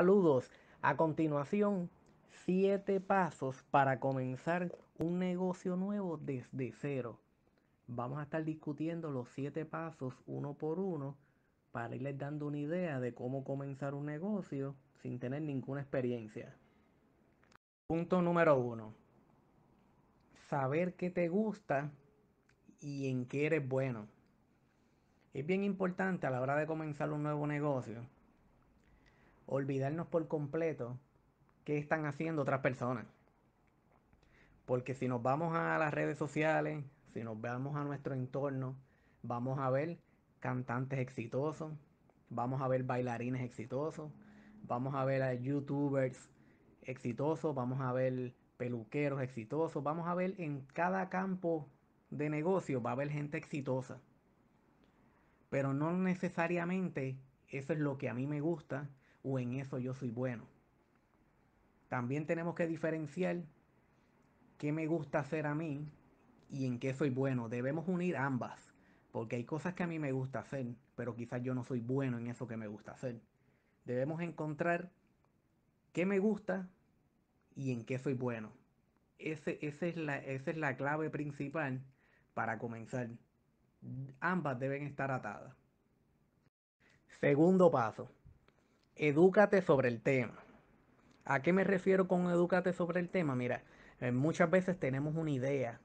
Saludos. A continuación, siete pasos para comenzar un negocio nuevo desde cero. Vamos a estar discutiendo los siete pasos uno por uno para irles dando una idea de cómo comenzar un negocio sin tener ninguna experiencia. Punto número uno. Saber qué te gusta y en qué eres bueno. Es bien importante a la hora de comenzar un nuevo negocio olvidarnos por completo qué están haciendo otras personas. Porque si nos vamos a las redes sociales, si nos vamos a nuestro entorno, vamos a ver cantantes exitosos, vamos a ver bailarines exitosos, vamos a ver a youtubers exitosos, vamos a ver peluqueros exitosos, vamos a ver en cada campo de negocio va a haber gente exitosa. Pero no necesariamente eso es lo que a mí me gusta o en eso yo soy bueno. También tenemos que diferenciar qué me gusta hacer a mí y en qué soy bueno. Debemos unir ambas, porque hay cosas que a mí me gusta hacer, pero quizás yo no soy bueno en eso que me gusta hacer. Debemos encontrar qué me gusta y en qué soy bueno. Ese, es la, esa es la clave principal para comenzar. Ambas deben estar atadas. Segundo paso edúcate sobre el tema. ¿A qué me refiero con edúcate sobre el tema? Mira, eh, muchas veces tenemos una idea,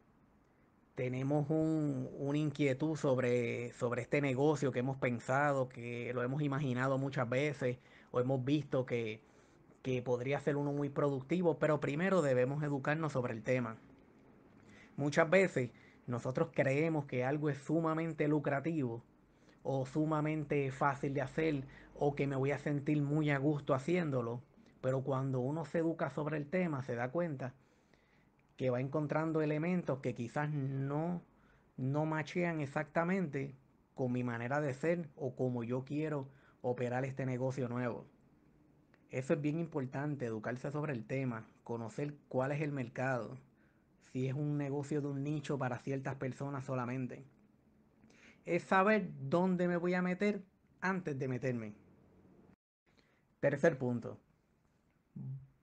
tenemos un, una inquietud sobre, sobre este negocio que hemos pensado, que lo hemos imaginado muchas veces o hemos visto que, que podría ser uno muy productivo, pero primero debemos educarnos sobre el tema. Muchas veces nosotros creemos que algo es sumamente lucrativo o sumamente fácil de hacer o que me voy a sentir muy a gusto haciéndolo, pero cuando uno se educa sobre el tema se da cuenta que va encontrando elementos que quizás no, no machean exactamente con mi manera de ser o como yo quiero operar este negocio nuevo. Eso es bien importante, educarse sobre el tema, conocer cuál es el mercado, si es un negocio de un nicho para ciertas personas solamente. Es saber dónde me voy a meter antes de meterme. Tercer punto,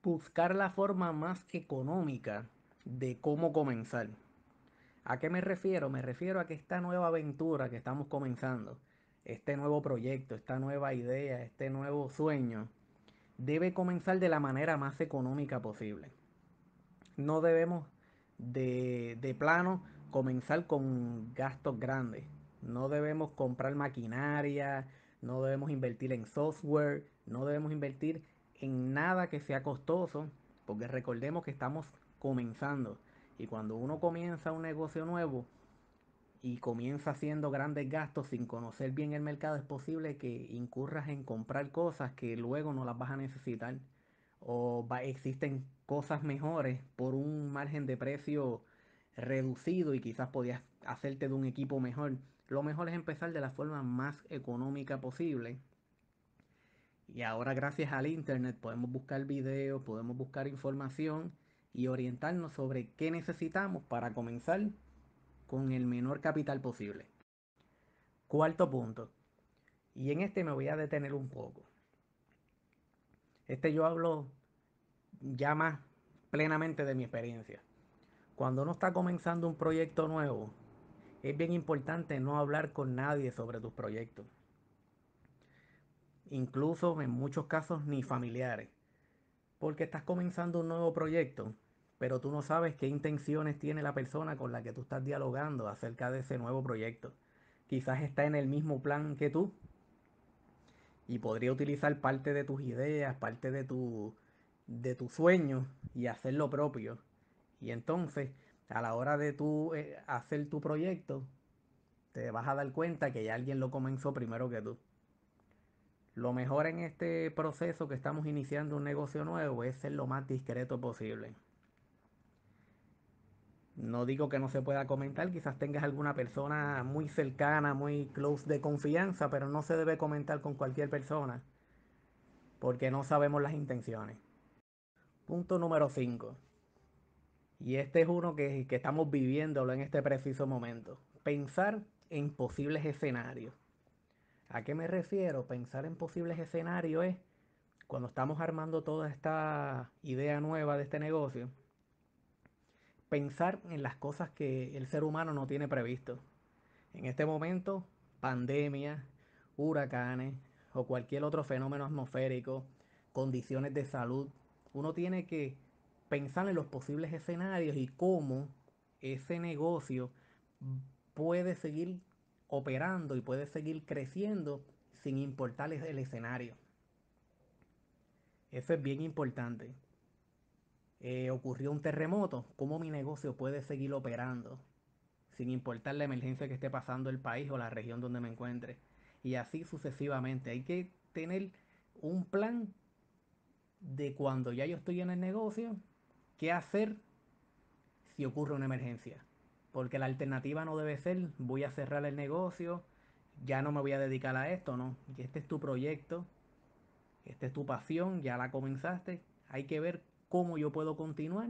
buscar la forma más económica de cómo comenzar. ¿A qué me refiero? Me refiero a que esta nueva aventura que estamos comenzando, este nuevo proyecto, esta nueva idea, este nuevo sueño, debe comenzar de la manera más económica posible. No debemos de, plano comenzar con gastos grandes. No debemos comprar maquinaria, no debemos invertir en software, no debemos invertir en nada que sea costoso, porque recordemos que estamos comenzando. Y cuando uno comienza un negocio nuevo y comienza haciendo grandes gastos sin conocer bien el mercado, es posible que incurras en comprar cosas que luego no las vas a necesitar. O existen cosas mejores por un margen de precio reducido y quizás podías hacerte de un equipo mejor. Lo mejor es empezar de la forma más económica posible y ahora gracias al Internet podemos buscar videos, podemos buscar información y orientarnos sobre qué necesitamos para comenzar con el menor capital posible. Cuarto punto. Y en este me voy a detener un poco. Este yo hablo ya más plenamente de mi experiencia. Cuando uno está comenzando un proyecto nuevo, es bien importante no hablar con nadie sobre tus proyectos incluso en muchos casos ni familiares, porque estás comenzando un nuevo proyecto, pero tú no sabes qué intenciones tiene la persona con la que tú estás dialogando acerca de ese nuevo proyecto. Quizás está en el mismo plan que tú y podría utilizar parte de tus ideas, parte de tu de tus sueños y hacer lo propio. Y entonces, a la hora de tú eh, hacer tu proyecto, te vas a dar cuenta que ya alguien lo comenzó primero que tú. Lo mejor en este proceso que estamos iniciando un negocio nuevo es ser lo más discreto posible. No digo que no se pueda comentar, quizás tengas alguna persona muy cercana, muy close de confianza, pero no se debe comentar con cualquier persona porque no sabemos las intenciones. Punto número 5. Y este es uno que, que estamos viviéndolo en este preciso momento. Pensar en posibles escenarios. ¿A qué me refiero? Pensar en posibles escenarios es cuando estamos armando toda esta idea nueva de este negocio, pensar en las cosas que el ser humano no tiene previsto. En este momento, pandemia, huracanes o cualquier otro fenómeno atmosférico, condiciones de salud, uno tiene que pensar en los posibles escenarios y cómo ese negocio puede seguir operando y puede seguir creciendo sin importarles el escenario. Eso es bien importante. Eh, ocurrió un terremoto, ¿cómo mi negocio puede seguir operando? Sin importar la emergencia que esté pasando el país o la región donde me encuentre. Y así sucesivamente. Hay que tener un plan de cuando ya yo estoy en el negocio, qué hacer si ocurre una emergencia porque la alternativa no debe ser voy a cerrar el negocio, ya no me voy a dedicar a esto, no. Este es tu proyecto, esta es tu pasión, ya la comenzaste. Hay que ver cómo yo puedo continuar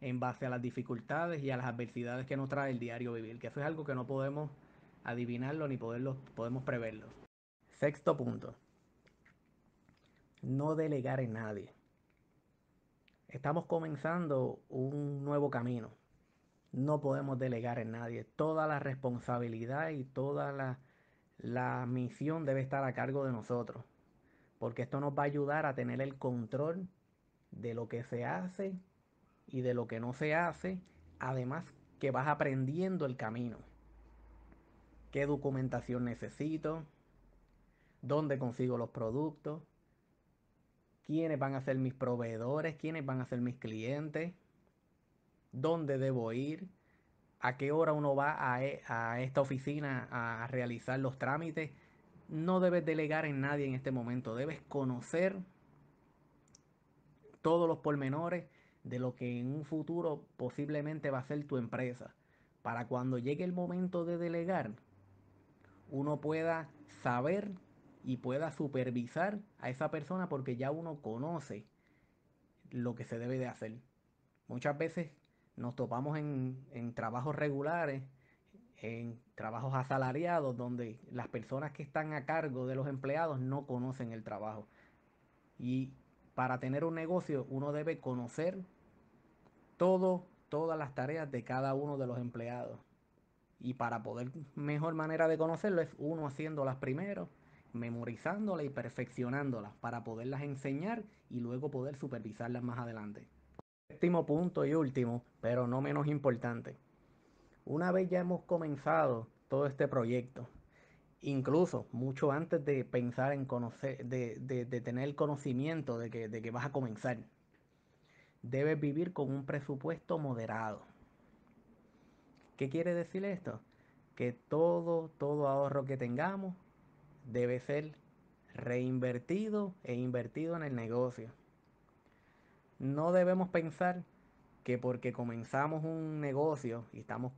en base a las dificultades y a las adversidades que nos trae el diario vivir, que eso es algo que no podemos adivinarlo ni poderlo, podemos preverlo. Sexto punto. No delegar en nadie. Estamos comenzando un nuevo camino, no podemos delegar en nadie. Toda la responsabilidad y toda la, la misión debe estar a cargo de nosotros, porque esto nos va a ayudar a tener el control de lo que se hace y de lo que no se hace, además que vas aprendiendo el camino. ¿Qué documentación necesito? ¿Dónde consigo los productos? ¿Quiénes van a ser mis proveedores? ¿Quiénes van a ser mis clientes? dónde debo ir, a qué hora uno va e, a, esta oficina a realizar los trámites. No debes delegar en nadie en este momento, debes conocer todos los pormenores de lo que en un futuro posiblemente va a ser tu empresa, para cuando llegue el momento de delegar, uno pueda saber y pueda supervisar a esa persona porque ya uno conoce lo que se debe de hacer. Muchas veces nos topamos en, trabajos regulares, en trabajos asalariados, donde las personas que están a cargo de los empleados no conocen el trabajo. Y para tener un negocio uno debe conocer todo, todas las tareas de cada uno de los empleados. Y para poder, mejor manera de conocerlo es uno haciéndolas primero, memorizándolas y perfeccionándolas para poderlas enseñar y luego poder supervisarlas más adelante. Séptimo punto y último, pero no menos importante. Una vez ya hemos comenzado todo este proyecto, incluso mucho antes de pensar en conocer, de, tener conocimiento de que, de que vas a comenzar, debes vivir con un presupuesto moderado. ¿Qué quiere decir esto? Que todo, todo ahorro que tengamos debe ser reinvertido e invertido en el negocio. No debemos pensar que porque comenzamos un negocio y estamos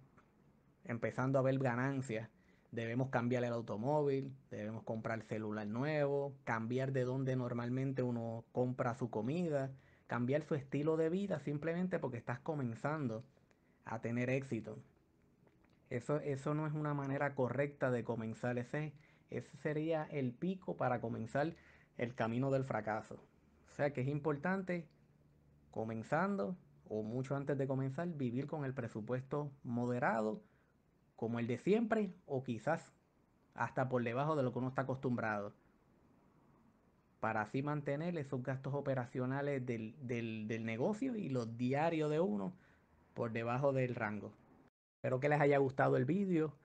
empezando a ver ganancias, debemos cambiar el automóvil, debemos comprar celular nuevo, cambiar de donde normalmente uno compra su comida, cambiar su estilo de vida simplemente porque estás comenzando a tener éxito. Eso, eso no es una manera correcta de comenzar. Ese, ese sería el pico para comenzar el camino del fracaso. O sea que es importante comenzando o mucho antes de comenzar, vivir con el presupuesto moderado, como el de siempre, o quizás hasta por debajo de lo que uno está acostumbrado, para así mantener esos gastos operacionales del, negocio y los diarios de uno por debajo del rango. Espero que les haya gustado el vídeo.